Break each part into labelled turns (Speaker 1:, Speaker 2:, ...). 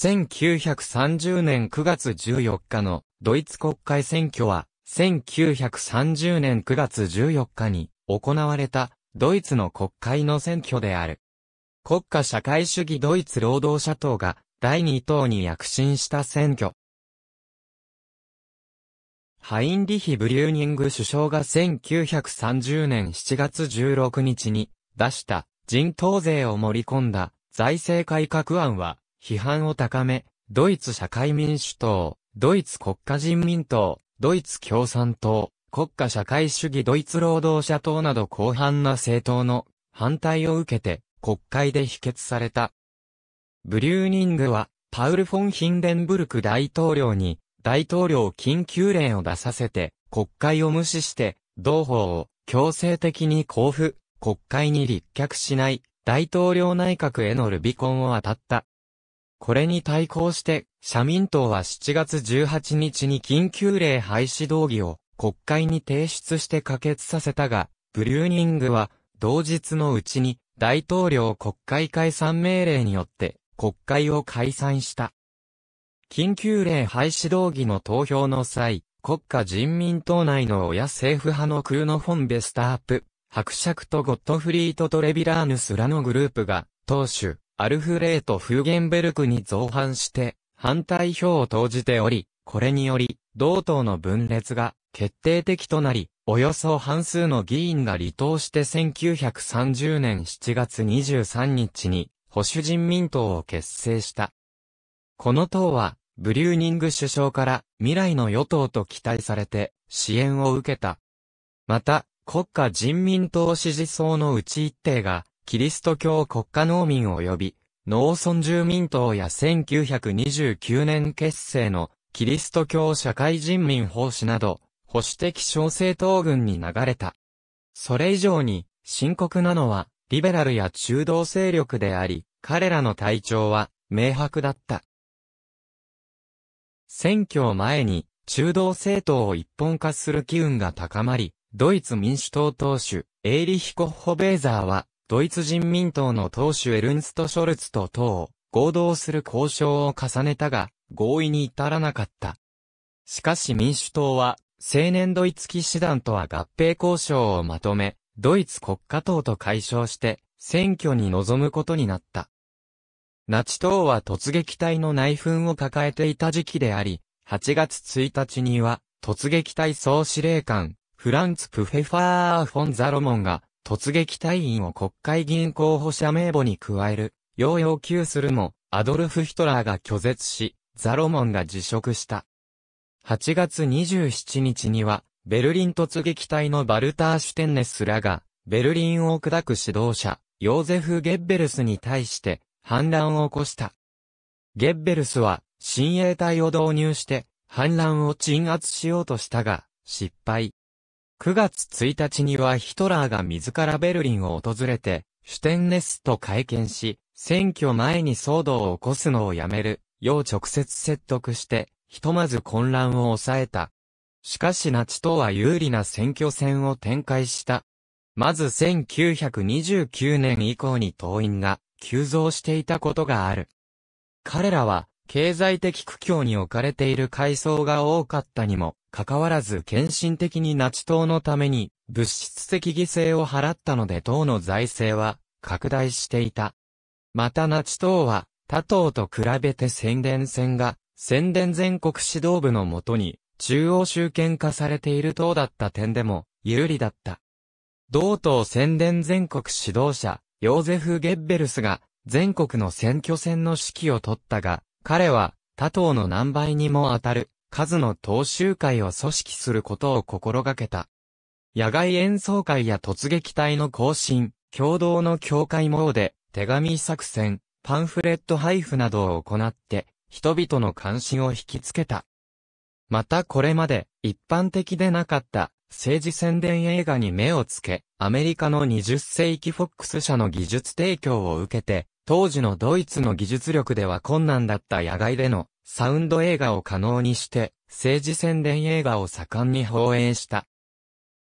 Speaker 1: 1930年9月14日のドイツ国会選挙は、1930年9月14日に行われたドイツの国会の選挙である。国家社会主義ドイツ労働者党が第2党に躍進した選挙。ハインリヒ・ブリューニング首相が1930年7月16日に出した人頭税を盛り込んだ財政改革案は批判を高め、ドイツ社会民主党、ドイツ国家人民党、ドイツ共産党、国家社会主義ドイツ労働者党など広範な政党の反対を受けて国会で否決された。ブリューニングはパウル・フォン・ヒンデンブルク大統領に大統領緊急令を出させて国会を無視して同法を強制的に交付、国会に立脚しない大統領内閣へのルビコンを当たった。これに対抗して、社民党は7月18日に緊急令廃止動議を国会に提出して可決させたが、ブリューニングは同日のうちに大統領国会解散命令によって国会を解散した。緊急令廃止動議の投票の際、国家人民党内の親政府派のクーノ・フォン・ベスタープ、伯爵とゴットフリート・トレビラーヌスらのグループが、党首、アルフレート・フーゲンベルクに造反して、反対票を投じており、これにより、同党の分裂が決定的となり、およそ半数の議員が離党して1930年7月23日に保守人民党を結成した。この党は、ブリューニング首相から未来の与党と期待されて支援を受けた。また、国家人民党支持層のうち一定がキリスト教国家農民及び、農村住民党や1929年結成のキリスト教社会人民奉仕など、保守的小政党軍に流れた。それ以上に、深刻なのは、リベラルや中道勢力であり、彼らの体調は、明白だった。選挙前に、中道政党を一本化する機運が高まり、ドイツ民主党党首、エーリヒコ・ホベーザーは、ドイツ人民党の党首エルンスト・ショルツと党、を合同する交渉を重ねたが、合意に至らなかった。しかし民主党は、青年ドイツ騎士団とは合併交渉をまとめ、ドイツ国家党と解消して、選挙に臨むことになった。ナチ党は突撃隊の内紛を抱えていた時期であり、8月1日には、突撃隊総司令官、フランツ・プフェファー・フォン・ザロモンが、突撃隊員を国会議員候補者名簿に加える、要要求するも、アドルフ・ヒトラーが拒絶し、ザロモンが辞職した。8月27日には、ベルリン突撃隊のバルター・シュテンネスらが、ベルリンを砕く指導者、ヨーゼフ・ゲッベルスに対して、反乱を起こした。ゲッベルスは、親衛隊を導入して、反乱を鎮圧しようとしたが、失敗。9月1日にはヒトラーが自らベルリンを訪れて、シュテンネスと会見し、選挙前に騒動を起こすのをやめる、よう直接説得して、ひとまず混乱を抑えた。しかしナチ党は有利な選挙戦を展開した。まず1929年以降に党員が急増していたことがある。彼らは経済的苦境に置かれている階層が多かったにも関わらず献身的にナチ党のために物質的犠牲を払ったので党の財政は拡大していた。またナチ党は他党と比べて宣伝戦が宣伝全国指導部のもとに中央集権化されている党だった点でも有利だった。同党宣伝全国指導者ヨーゼフ・ゲッベルスが全国の選挙戦の指揮を取ったが彼は他党の何倍にも当たる数の踏襲会を組織することを心がけた。野外演奏会や突撃隊の行進、共同の教会詣で、手紙作戦、パンフレット配布などを行って、人々の関心を引きつけた。またこれまで一般的でなかった政治宣伝映画に目をつけ、アメリカの20世紀フォックス社の技術提供を受けて、当時のドイツの技術力では困難だった野外でのサウンド映画を可能にして政治宣伝映画を盛んに放映した。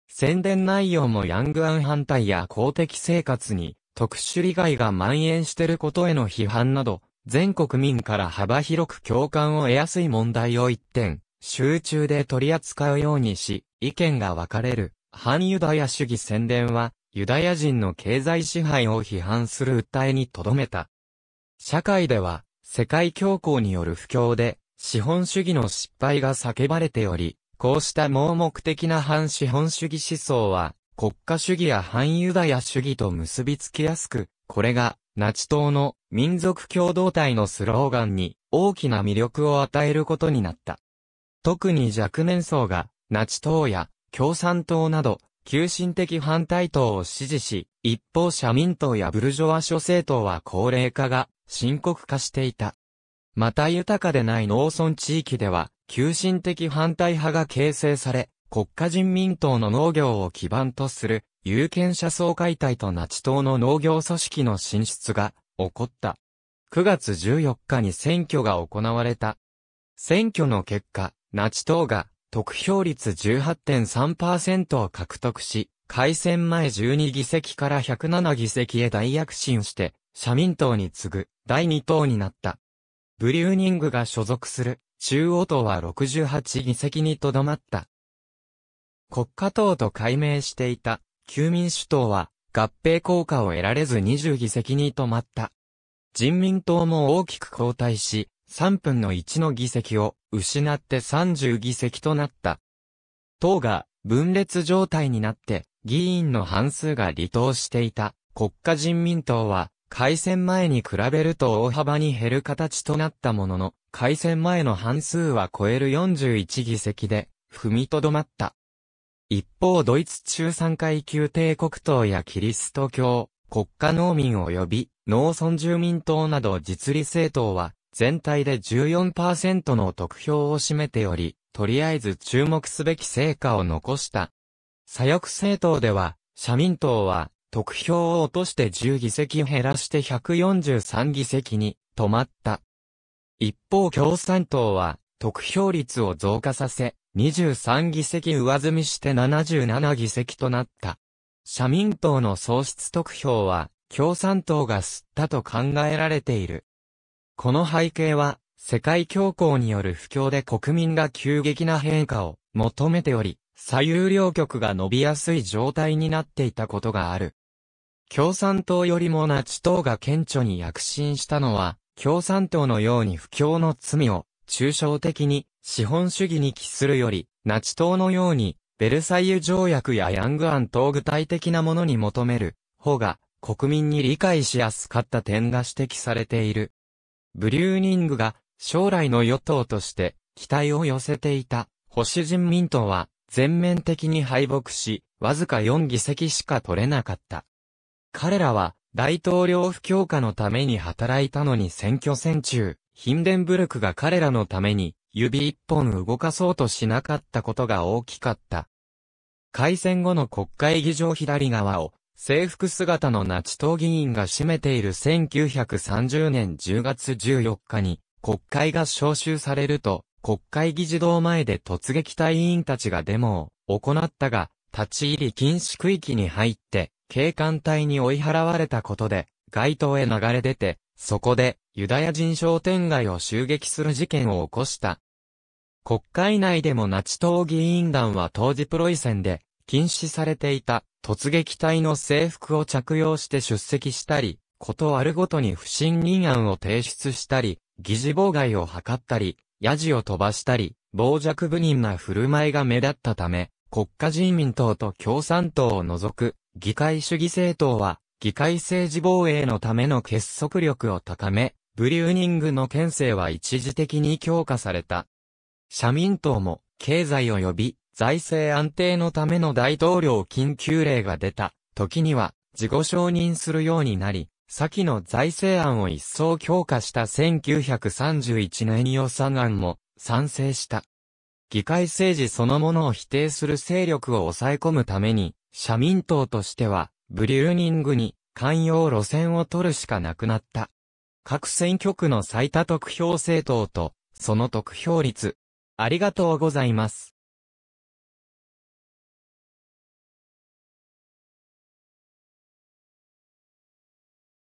Speaker 1: 宣伝内容もヤングアン反対や公的生活に特殊利害が蔓延していることへの批判など、全国民から幅広く共感を得やすい問題を一点、集中で取り扱うようにし、意見が分かれる、反ユダヤ主義宣伝は、ユダヤ人の経済支配を批判する訴えにとどめた。社会では、世界恐慌による不況で、資本主義の失敗が叫ばれており、こうした盲目的な反資本主義思想は、国家主義や反ユダヤ主義と結びつきやすく、これが、ナチ党の民族共同体のスローガンに大きな魅力を与えることになった。特に若年層が、ナチ党や共産党など急進的反対党を支持し、一方社民党やブルジョワ諸政党は高齢化が深刻化していた。また豊かでない農村地域では、急進的反対派が形成され、国家人民党の農業を基盤とする、有権者総会体とナチ党の農業組織の進出が起こった。9月14日に選挙が行われた。選挙の結果、ナチ党が得票率18.3%を獲得し、改選前12議席から107議席へ大躍進して、社民党に次ぐ第2党になった。ブリューニングが所属する中央党は68議席にとどまった。国家党と改名していた旧民主党は合併効果を得られず20議席に止まった。人民党も大きく後退し、3分の1の議席を失って30議席となった。党が分裂状態になって議員の半数が離党していた国家人民党は改選前に比べると大幅に減る形となったものの改選前の半数は超える41議席で踏みとどまった。一方ドイツ中産階級帝国党やキリスト教、国家農民及び農村住民党など実利政党は全体で14%の得票を占めており、とりあえず注目すべき成果を残した。左翼政党では、社民党は、得票を落として10議席減らして143議席に止まった。一方共産党は、得票率を増加させ、23議席上積みして77議席となった。社民党の喪失得票は、共産党が吸ったと考えられている。この背景は、世界恐慌による不況で国民が急激な変化を求めており、左右両極が伸びやすい状態になっていたことがある。共産党よりもナチ党が顕著に躍進したのは、共産党のように不況の罪を抽象的に資本主義に帰するより、ナチ党のようにベルサイユ条約やヤング案等具体的なものに求める方が国民に理解しやすかった点が指摘されている。ブリューニングが将来の与党として期待を寄せていた保守人民党は全面的に敗北し、わずか4議席しか取れなかった。彼らは大統領府強化のために働いたのに選挙戦中、ヒンデンブルクが彼らのために指一本動かそうとしなかったことが大きかった。開戦後の国会議場左側を制服姿のナチ党議員が占めている1930年10月14日に国会が召集されると国会議事堂前で突撃隊員たちがデモを行ったが立ち入り禁止区域に入って警官隊に追い払われたことで街頭へ流れ出てそこでユダヤ人商店街を襲撃する事件を起こした。国会内でもナチ党議員団は当時プロイセンで禁止されていた突撃隊の制服を着用して出席したり、ことあるごとに不信任案を提出したり、疑似妨害を図ったり、ヤジを飛ばしたり、傍若無人な振る舞いが目立ったため、国家人民党と共産党を除く、議会主義政党は、議会政治防衛のための結束力を高め、ブリューニングの県政は一時的に強化された。社民党も、経済及び財政安定のための大統領緊急令が出た、時には、自己承認するようになり、先の財政案を一層強化した1931年予算案も賛成した。議会政治そのものを否定する勢力を抑え込むために、社民党としては、ブリューニングに寛容路線を取るしかなくなった。各選挙区の最多得票政党と、その得票率。ありがとうございます。